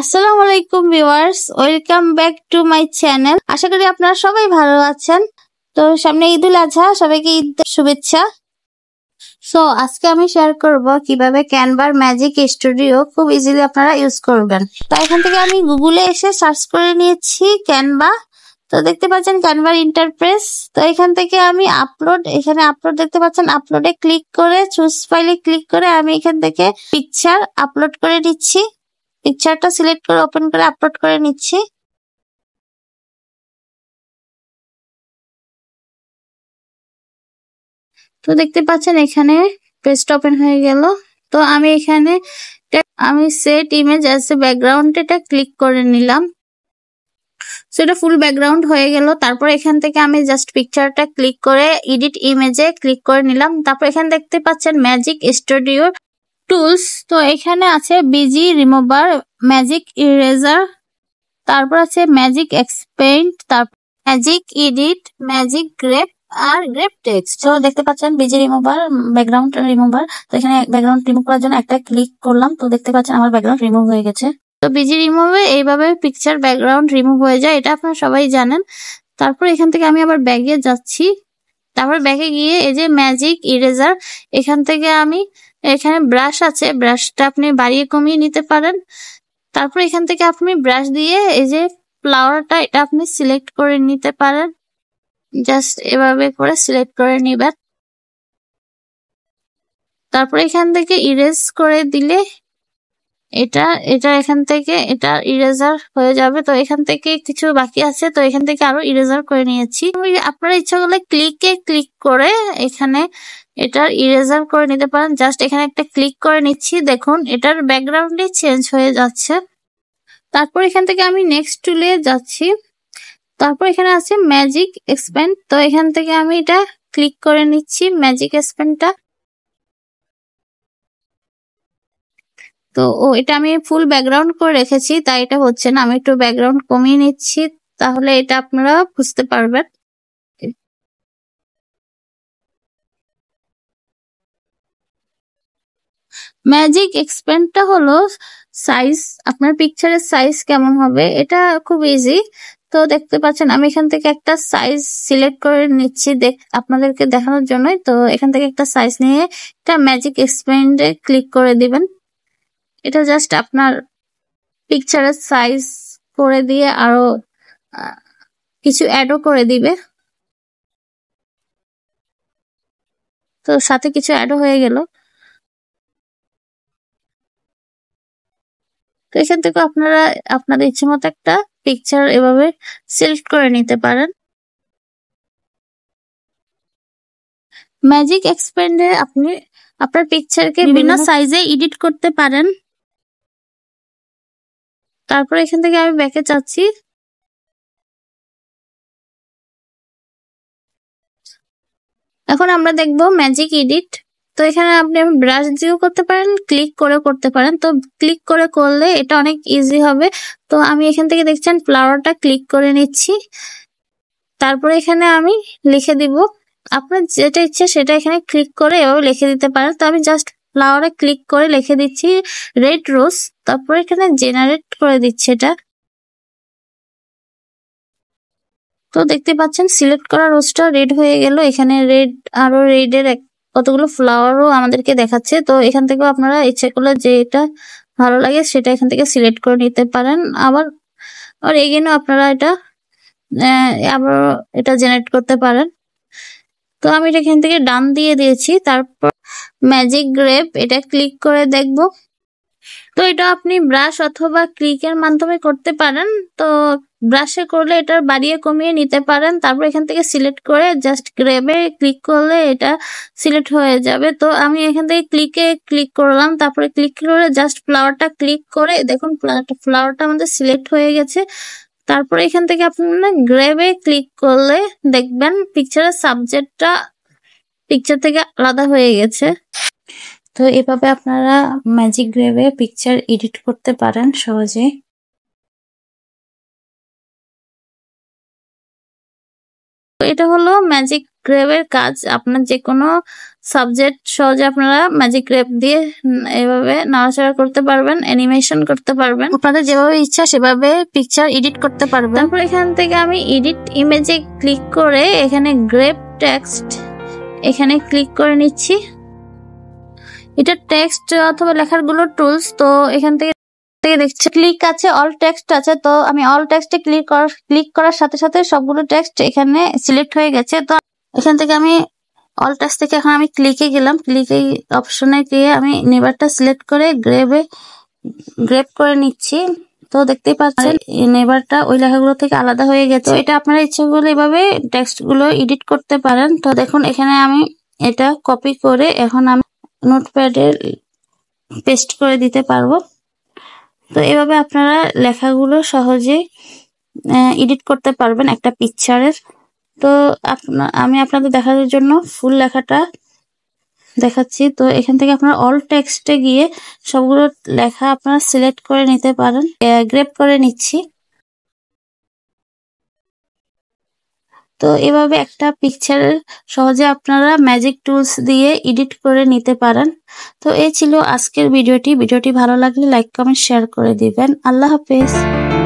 আসসালামু আলাইকুম viewers welcome back to my channel আশা করি আপনারা সবাই ভালো আছেন তো সামনে ঈদুল আজহা সবাইকে ঈদ শুভেচ্ছা সো আজকে আমি শেয়ার করব কিভাবে ক্যানভার ম্যাজিক স্টুডিও খুব ইজিলি আপনারা ইউজ করবেন তো এখান থেকে আমি গুগলে এসে সার্চ করে নিয়েছি ক্যানভা তো দেখতে পাচ্ছেন ক্যানভার ইন্টারপ্রেস তো এখান থেকে আমি আপলোড এখানে আপলোড দেখতে পাচ্ছেন আপলোডে ক্লিক করে চুজ ফাইলে ক্লিক করে আমি এখান থেকে পিকচার আপলোড করে দিচ্ছি পিকচারটা সিলেক্ট করে ওপেন করে আপলোড করে নিচ্ছি তো দেখতে পাচ্ছেন এখানে পেজটা ওপেন হয়ে গেল তো আমি এখানে আমি set image as a background এটা ক্লিক করে নিলাম সেটা ফুল ব্যাকগ্রাউন্ড হয়ে গেল তারপর এখান থেকে আমি জাস্ট পিকচারটা ক্লিক করে এডিট ইমেজে ক্লিক করে নিলাম তারপর এখানে দেখতে পাচ্ছেন ম্যাজিক স্টুডিও টুলস তো এখানে আছে বিজি রিমুভার ম্যাজিক ইরেজার তারপর আছে ম্যাজিক এক্সপেন্ট তারপর ম্যাজিক এডিট ম্যাজিক গ্রেপ আর গ্রেপ টেক্সট তো দেখতে পাচ্ছেন বিজি রিমুভার ব্যাকগ্রাউন্ড রিমুভার তো এখানে ব্যাকগ্রাউন্ড রিমুভ করার জন্য একটা ক্লিক করলাম তো দেখতে পাচ্ছেন আমার ব্যাকগ্রাউন্ড রিমুভ হয়ে গেছে তো বিজি রিমুভে এইভাবে পিকচার ব্যাকগ্রাউন্ড রিমুভ হয়ে যায় এটা আপনারা সবাই জানেন তারপর এখান থেকে আমি আবার ব্যাগে যাচ্ছি তারপর ব্যাগে গিয়ে এই যে ম্যাজিক ইরেজার এখান থেকে আমি এখানে ব্রাশ আছে ব্রাশটা আপনি বাড়িয়ে কমিয়ে নিতে পারেন তারপর এখান থেকে আপনি ব্রাশ দিয়ে এই যে ফ্লাওয়ারটা এটা আপনি সিলেক্ট করে নিতে পারেন জাস্ট এভাবে করে সিলেক্ট করে নিবেন তারপর এখান থেকে ইরেজ করে দিলে এটা এটা এখান থেকে এটা ইরেজার হয়ে যাবে তো এখান থেকে কিছু বাকি আছে তো এখান থেকে আরো ইরেজার করে নিয়েছি আপনার ইচ্ছা করলে ক্লিকে ক্লিক করে এখানে এটার ইরেজার করে নিতে পারেন জাস্ট এখানে একটা ক্লিক করে নিচ্ছি দেখুন এটার ব্যাকগ্রাউন্ডে চেঞ্জ হয়ে যাচ্ছে তারপর এখান থেকে আমি নেক্সট টুলে যাচ্ছি তারপর এখানে আছে ম্যাজিক এক্সপেন্ড তো এখান থেকে আমি এটা ক্লিক করে নিচ্ছি ম্যাজিক এক্সপেন্ডটা তো ও এটা আমি ফুল ব্যাকগ্রাউন্ড করে রেখেছি তাই এটা হচ্ছে না আমি একটু ব্যাকগ্রাউন্ড কমিয়ে নিচ্ছি তাহলে এটা আপনারা বুঝতে পারবেন ম্যাজিক এক্সপেন্ডটা হলো সাইজ আপনার পিকচারের সাইজ কেমন হবে এটা খুব ইজি তো দেখতে পাচ্ছেন আমি এখান থেকে একটা সাইজ সিলেক্ট করে নিচ্ছি আপনাদেরকে দেখানোর জন্যই তো এখান থেকে একটা সাইজ নিয়ে এটা ম্যাজিক এক্সপেন্ডে ক্লিক করে দিবেন এটা জাস্ট আপনার পিকচারের সাইজ করে দিয়ে আরো কিছু অ্যাডও করে দিবে তো সাথে কিছু অ্যাডও হয়ে গেল তো এখান থেকে আপনারা আপনাদের ইচ্ছে মতো একটা পিকচার এভাবে সিলেক্ট করে নিতে পারেন ম্যাজিক এক্সপেন্ডে আপনি আপনার পিকচারকে বিভিন্ন সাইজে এডিট করতে পারেন তারপর এখান থেকে আমি ব্যাকে চাচ্ছি এখন আমরা দেখব ম্যাজিক এডিট তো এখানে আপনি ব্রাশ দিয়েও করতে পারেন ক্লিক করে করতে পারেন তো ক্লিক করে করলে এটা অনেক ইজি হবে তো আমি এখান থেকে দেখছেন ফ্লাওয়ারটা ক্লিক করে নিচ্ছি তারপরে এখানে আমি লিখে দিব আপনার যেটা ইচ্ছে সেটা এখানে ক্লিক করে এভাবে লিখে দিতে পারেন তো আমি জাস্ট ফ্লাওয়ারে ক্লিক করে লিখে দিচ্ছি রেড রোজ তারপরে এখানে জেনারেট করে দিচ্ছে এটা তো দেখতে পাচ্ছেন সিলেক্ট করা রোজটা রেড হয়ে গেল এখানে রেড আরো রেডের এক কতগুলো ফ্লাওয়ারও আমাদেরকে দেখাচ্ছে তো এখান থেকেও আপনারা ইচ্ছে করলে যে এটা ভালো লাগে সেটা এখান থেকে সিলেক্ট করে নিতে পারেন আবার আর এগেনও আপনারা এটা আবার এটা জেনারেট করতে পারেন তো আমি এটা এখান থেকে ডান দিয়ে দিয়েছি তারপর ম্যাজিক গ্রেপ এটা ক্লিক করে দেখব তো এটা আপনি ব্রাশ অথবা ক্লিকের মাধ্যমে করতে পারেন তো ব্রাশে করলে এটা বাড়িয়ে কমিয়ে নিতে পারেন তারপর এখান থেকে সিলেক্ট করে জাস্ট গ্রেবে ক্লিক করলে এটা সিলেক্ট হয়ে যাবে তো আমি এখান থেকে ক্লিকে ক্লিক করলাম তারপরে ক্লিক করে জাস্ট ফ্লাওয়ারটা ক্লিক করে দেখুন ফ্লাওয়ারটা আমাদের সিলেক্ট হয়ে গেছে তারপরে এখান থেকে আপনারা গ্রেবে ক্লিক করলে দেখবেন পিকচারের সাবজেক্টটা পিকচার থেকে আলাদা হয়ে গেছে তো এভাবে আপনারা ম্যাজিক গ্রেভে পিকচার এডিট করতে পারেন সহজে তো এটা হলো ম্যাজিক এর কাজ আপনার যে কোনো সাবজেক্ট সহজে আপনারা ম্যাজিক রেপ দিয়ে এভাবে নাড়াচাড়া করতে পারবেন অ্যানিমেশন করতে পারবেন আপনাদের যেভাবে ইচ্ছা সেভাবে পিকচার এডিট করতে পারবেন তারপর এখান থেকে আমি এডিট ইমেজে ক্লিক করে এখানে গ্রেপ টেক্সট এখানে ক্লিক করে নিচ্ছি এটা টেক্সট অথবা লেখার গুলো টুলস তো এখান থেকে থেকে দেখছি ক্লিক আছে অল টেক্সট আছে তো আমি অল টেক্সটে ক্লিক করার ক্লিক করার সাথে সাথে সবগুলো টেক্সট এখানে সিলেক্ট হয়ে গেছে তো এখান থেকে আমি অল টেক্সট থেকে এখন আমি ক্লিকে গেলাম ক্লিকে অপশনে গিয়ে আমি নেবারটা সিলেক্ট করে গ্রেভে গ্রেভ করে নিচ্ছি তো দেখতেই পাচ্ছেন নেবারটা ওই লেখাগুলো থেকে আলাদা হয়ে গেছে এটা আপনারা ইচ্ছে করলে এভাবে টেক্সটগুলো এডিট করতে পারেন তো দেখুন এখানে আমি এটা কপি করে এখন আমি নোটপ্যাডে পেস্ট করে দিতে পারবো তো এভাবে আপনারা লেখাগুলো সহজে এডিট করতে পারবেন একটা পিকচারের তো আমি আপনাদের দেখানোর জন্য ফুল লেখাটা দেখাচ্ছি তো এখান থেকে আপনারা অল টেক্সটে গিয়ে সবগুলো লেখা আপনারা সিলেক্ট করে নিতে পারেন গ্রেপ করে নিচ্ছি তো এভাবে একটা পিকচার সহজে আপনারা ম্যাজিক টুলস দিয়ে এডিট করে নিতে পারেন তো এই ছিল আজকের ভিডিওটি ভিডিওটি ভালো লাগলে লাইক কমেন্ট শেয়ার করে দিবেন আল্লাহ হাফেজ